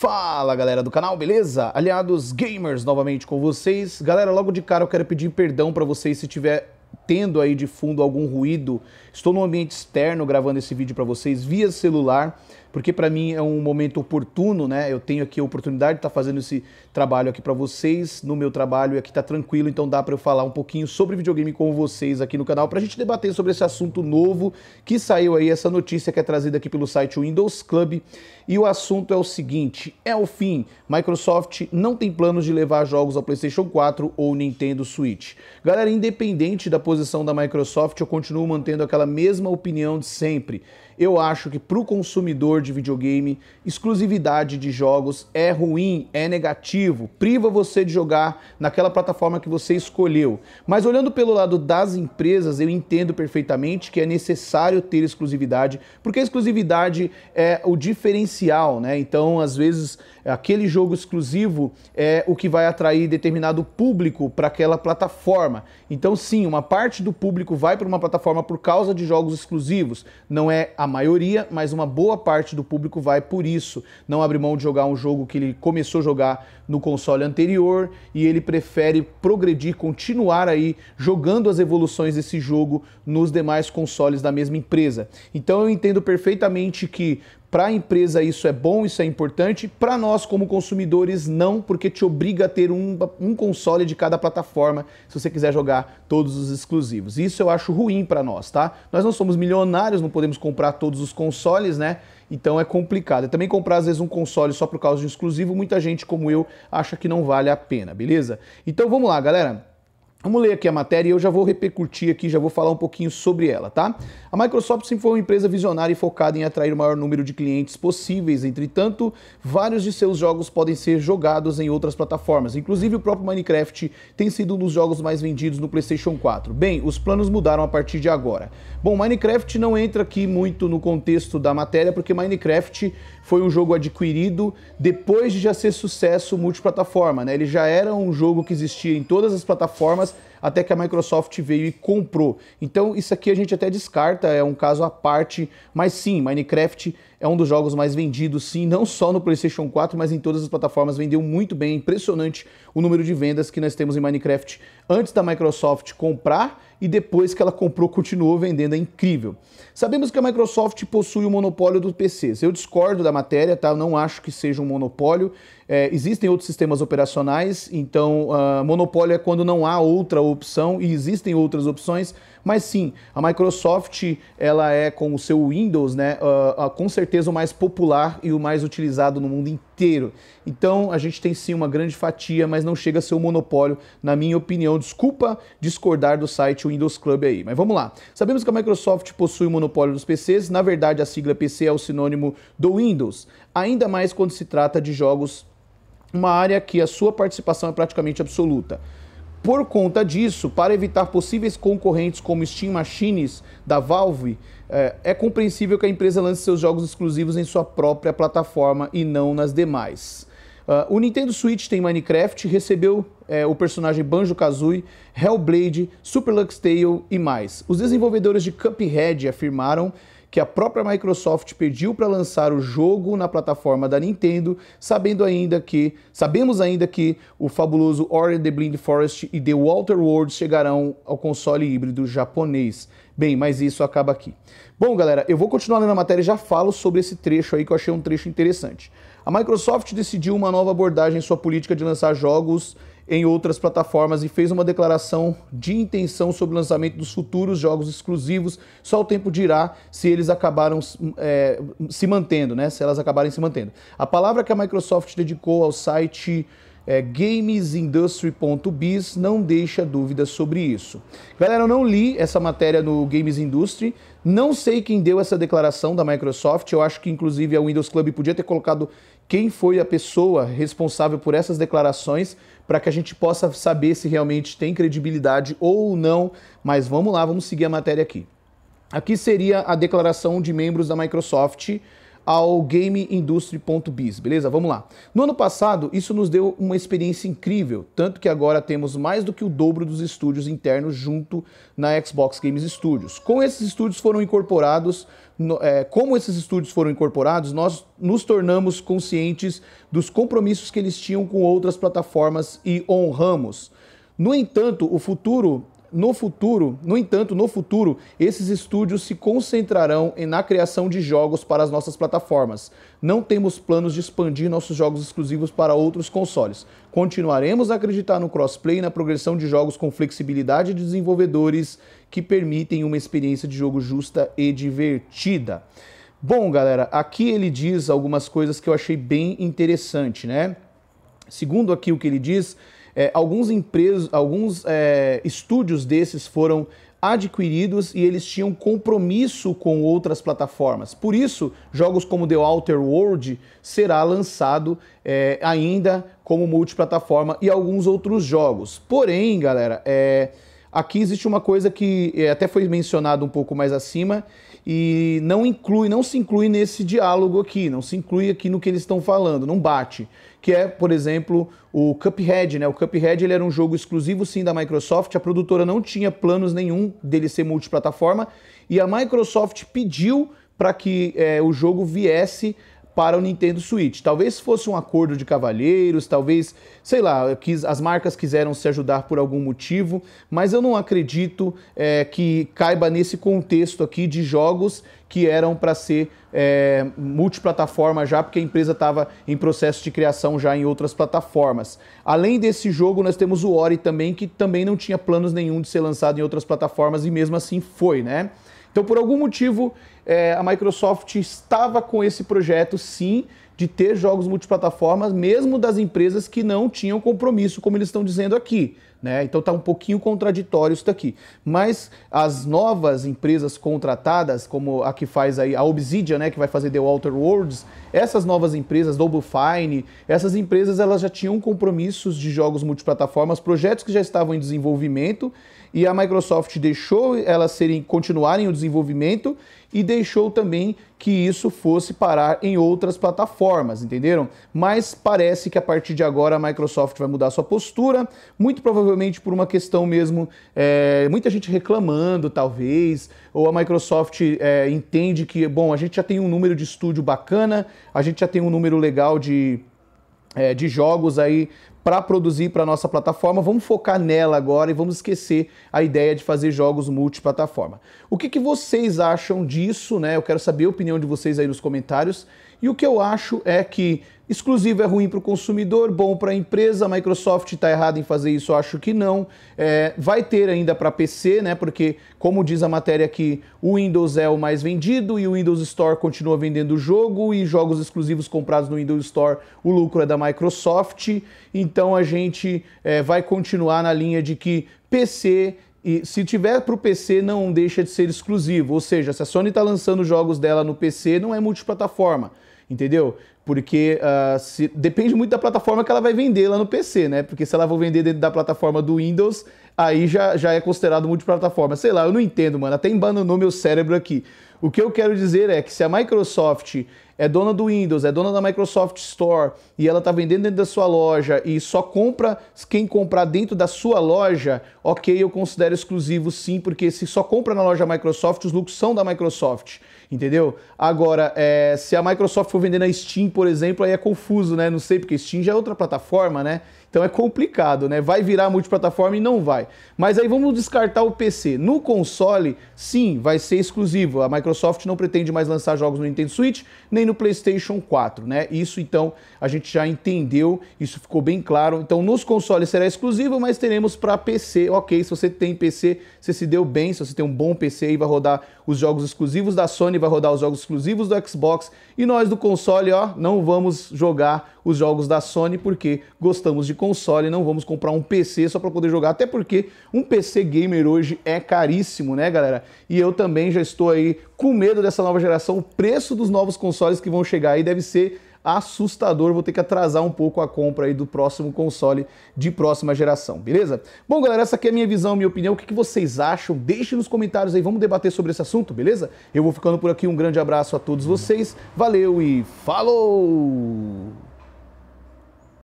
Fala galera do canal, beleza? Aliados gamers novamente com vocês. Galera, logo de cara eu quero pedir perdão para vocês se tiver tendo aí de fundo algum ruído. Estou no ambiente externo gravando esse vídeo para vocês via celular porque para mim é um momento oportuno, né? Eu tenho aqui a oportunidade de estar tá fazendo esse trabalho aqui para vocês, no meu trabalho aqui tá tranquilo, então dá para eu falar um pouquinho sobre videogame com vocês aqui no canal, para a gente debater sobre esse assunto novo que saiu aí, essa notícia que é trazida aqui pelo site Windows Club. E o assunto é o seguinte: é o fim. Microsoft não tem planos de levar jogos ao PlayStation 4 ou Nintendo Switch. Galera, independente da posição da Microsoft, eu continuo mantendo aquela mesma opinião de sempre. Eu acho que para o consumidor de videogame, exclusividade de jogos é ruim, é negativo, priva você de jogar naquela plataforma que você escolheu. Mas olhando pelo lado das empresas, eu entendo perfeitamente que é necessário ter exclusividade, porque a exclusividade é o diferencial, né? Então, às vezes, aquele jogo exclusivo é o que vai atrair determinado público para aquela plataforma. Então, sim, uma parte do público vai para uma plataforma por causa de jogos exclusivos. Não é a maioria, mas uma boa parte parte do público vai por isso. Não abre mão de jogar um jogo que ele começou a jogar no console anterior e ele prefere progredir, continuar aí jogando as evoluções desse jogo nos demais consoles da mesma empresa. Então eu entendo perfeitamente que para a empresa isso é bom, isso é importante. Para nós, como consumidores, não, porque te obriga a ter um, um, console de cada plataforma se você quiser jogar todos os exclusivos. Isso eu acho ruim para nós, tá? Nós não somos milionários, não podemos comprar todos os consoles, né? Então é complicado. E é também comprar, às vezes, um console só por causa de exclusivo, muita gente, como eu, acha que não vale a pena, beleza? Então vamos lá, galera. Vamos ler aqui a matéria e eu já vou repercutir aqui, já vou falar um pouquinho sobre ela, tá? A Microsoft sempre foi uma empresa visionária e focada em atrair o maior número de clientes possíveis. Entretanto, vários de seus jogos podem ser jogados em outras plataformas. Inclusive, o próprio Minecraft tem sido um dos jogos mais vendidos no PlayStation 4. Bem, os planos mudaram a partir de agora. Bom, Minecraft não entra aqui muito no contexto da matéria, porque Minecraft foi um jogo adquirido depois de já ser sucesso multiplataforma, né? Ele já era um jogo que existia em todas as plataformas because até que a Microsoft veio e comprou. Então isso aqui a gente até descarta, é um caso à parte, mas sim, Minecraft é um dos jogos mais vendidos, sim, não só no PlayStation 4, mas em todas as plataformas vendeu muito bem, é impressionante o número de vendas que nós temos em Minecraft antes da Microsoft comprar e depois que ela comprou continuou vendendo, é incrível. Sabemos que a Microsoft possui o monopólio dos PCs. Eu discordo da matéria, tá? Eu não acho que seja um monopólio. É, existem outros sistemas operacionais, então uh, monopólio é quando não há outra opção e existem outras opções, mas sim, a Microsoft ela é com o seu Windows, né, uh, uh, com certeza o mais popular e o mais utilizado no mundo inteiro. Então a gente tem sim uma grande fatia, mas não chega a ser um monopólio, na minha opinião. Desculpa discordar do site Windows Club aí, mas vamos lá. Sabemos que a Microsoft possui o um monopólio dos PCs. Na verdade, a sigla PC é o sinônimo do Windows. Ainda mais quando se trata de jogos uma área que a sua participação é praticamente absoluta. Por conta disso, para evitar possíveis concorrentes como Steam Machines da Valve, eh, é, compreensível que a empresa lance seus jogos exclusivos em sua própria plataforma e não nas demais. Uh, o Nintendo Switch tem Minecraft, recebeu é, o personagem Banjo-Kazooie, Hellblade, Super Lux Tale e mais. Os desenvolvedores de Cuphead afirmaram que a própria Microsoft pediu para lançar o jogo na plataforma da Nintendo, sabendo ainda que, sabemos ainda que o fabuloso Ori the Blind Forest e The Walter World chegarão ao console híbrido japonês. Bem, mas isso acaba aqui. Bom, galera, eu vou continuar lendo a matéria e já falo sobre esse trecho aí que eu achei um trecho interessante. A Microsoft decidiu uma nova abordagem em sua política de lançar jogos em outras plataformas e fez uma declaração de intenção sobre o lançamento dos futuros jogos exclusivos. Só o tempo dirá se eles acabaram é, se mantendo, né? Se elas acabarem se mantendo. A palavra que a Microsoft dedicou ao site é, gamesindustry.biz não deixa dúvidas sobre isso. Galera, eu não li essa matéria no Games Industry, não sei quem deu essa declaração da Microsoft, eu acho que inclusive a Windows Club podia ter colocado quem foi a pessoa responsável por essas declarações para que a gente possa saber se realmente tem credibilidade ou não, mas vamos lá, vamos seguir a matéria aqui. Aqui seria a declaração de membros da Microsoft ao gameindustry.biz, beleza? Vamos lá. No ano passado, isso nos deu uma experiência incrível, tanto que agora temos mais do que o dobro dos estúdios internos junto na Xbox Games Studios. Com esses estúdios foram incorporados no, é, como esses estúdios foram incorporados, nós nos tornamos conscientes dos compromissos que eles tinham com outras plataformas e honramos. No entanto, o futuro no futuro, no entanto, no futuro, esses estúdios se concentrarão na criação de jogos para as nossas plataformas. Não temos planos de expandir nossos jogos exclusivos para outros consoles. Continuaremos a acreditar no crossplay e na progressão de jogos com flexibilidade de desenvolvedores que permitem uma experiência de jogo justa e divertida. Bom, galera, aqui ele diz algumas coisas que eu achei bem interessante, né? Segundo aqui o que ele diz, é, alguns empresas, alguns é, estúdios desses foram adquiridos e eles tinham compromisso com outras plataformas. Por isso, jogos como The Outer World será lançado é, ainda como multiplataforma e alguns outros jogos. Porém, galera, é, Aqui existe uma coisa que eh, até foi mencionado um pouco mais acima e não inclui, não se inclui nesse diálogo aqui, não se inclui aqui no que eles estão falando, não bate. Que é, por exemplo, o Cuphead, né? O Cuphead ele era um jogo exclusivo sim da Microsoft, a produtora não tinha planos nenhum dele ser multiplataforma e a Microsoft pediu para que é, o jogo viesse para o Nintendo Switch. Talvez fosse um acordo de cavalheiros, talvez, sei lá, quis, as marcas quiseram se ajudar por algum motivo, mas eu não acredito é, que caiba nesse contexto aqui de jogos que eram para ser é, multiplataforma já, porque a empresa estava em processo de criação já em outras plataformas. Além desse jogo, nós temos o Ori também, que também não tinha planos nenhum de ser lançado em outras plataformas e mesmo assim foi, né? Então, por algum motivo, é, a Microsoft estava com esse projeto, sim, de ter jogos multiplataformas, mesmo das empresas que não tinham compromisso, como eles estão dizendo aqui. Né? Então está um pouquinho contraditório isso daqui. Mas as novas empresas contratadas, como a que faz aí a Obsidian, né, que vai fazer The Outer Worlds, essas novas empresas, Double Fine, essas empresas elas já tinham compromissos de jogos multiplataformas, projetos que já estavam em desenvolvimento e a Microsoft deixou elas serem continuarem o desenvolvimento e deixou também que isso fosse parar em outras plataformas, entenderam? Mas parece que a partir de agora a Microsoft vai mudar sua postura, muito provavelmente por uma questão mesmo, é, muita gente reclamando talvez, ou a Microsoft é, entende que, bom, a gente já tem um número de estúdio bacana, a gente já tem um número legal de é, de jogos aí para produzir para nossa plataforma, vamos focar nela agora e vamos esquecer a ideia de fazer jogos multiplataforma. O que, que vocês acham disso, né? Eu quero saber a opinião de vocês aí nos comentários. E o que eu acho é que exclusivo é ruim para o consumidor, bom para a empresa. Microsoft está errada em fazer isso, eu acho que não. É, vai ter ainda para PC, né? Porque, como diz a matéria aqui, o Windows é o mais vendido e o Windows Store continua vendendo o jogo e jogos exclusivos comprados no Windows Store, o lucro é da Microsoft. Então a gente é, vai continuar na linha de que PC e se tiver para o PC não deixa de ser exclusivo, ou seja, se a Sony está lançando jogos dela no PC, não é multiplataforma entendeu? Porque uh, se, depende muito da plataforma que ela vai vender lá no PC, né? Porque se ela for vender dentro da plataforma do Windows, aí já, já é considerado multiplataforma. Sei lá, eu não entendo, mano. Até embananou meu cérebro aqui. O que eu quero dizer é que se a Microsoft é dona do Windows, é dona da Microsoft Store e ela tá vendendo dentro da sua loja e só compra quem comprar dentro da sua loja, ok, eu considero exclusivo sim, porque se só compra na loja Microsoft, os lucros são da Microsoft entendeu? Agora, é, se a Microsoft for vender na Steam, por exemplo, aí é confuso, né? Não sei, porque Steam já é outra plataforma, né? Então é complicado, né? Vai virar multiplataforma e não vai. Mas aí vamos descartar o PC. No console, sim, vai ser exclusivo. A Microsoft não pretende mais lançar jogos no Nintendo Switch nem no PlayStation 4, né? Isso então a gente já entendeu, isso ficou bem claro. Então nos consoles será exclusivo, mas teremos para PC. OK, se você tem PC, você se deu bem, se você tem um bom PC aí vai rodar os jogos exclusivos da Sony, vai rodar os jogos exclusivos do Xbox e nós do console, ó, não vamos jogar os jogos da Sony porque gostamos de console, não vamos comprar um PC só para poder jogar, até porque um PC gamer hoje é caríssimo, né, galera? E eu também já estou aí com medo dessa nova geração, o preço dos novos consoles que vão chegar aí deve ser assustador, vou ter que atrasar um pouco a compra aí do próximo console de próxima geração, beleza? Bom, galera, essa aqui é a minha visão, minha opinião, o que, que vocês acham? Deixe nos comentários aí, vamos debater sobre esse assunto, beleza? Eu vou ficando por aqui, um grande abraço a todos vocês, valeu e falou!